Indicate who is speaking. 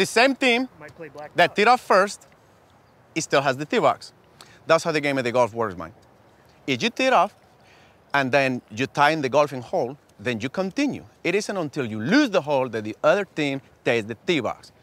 Speaker 1: The same team that teed off first, it still has the tee box. That's how the game of the golf works, man. If you tee off and then you tie in the golfing hole, then you continue. It isn't until you lose the hole that the other team takes the tee box.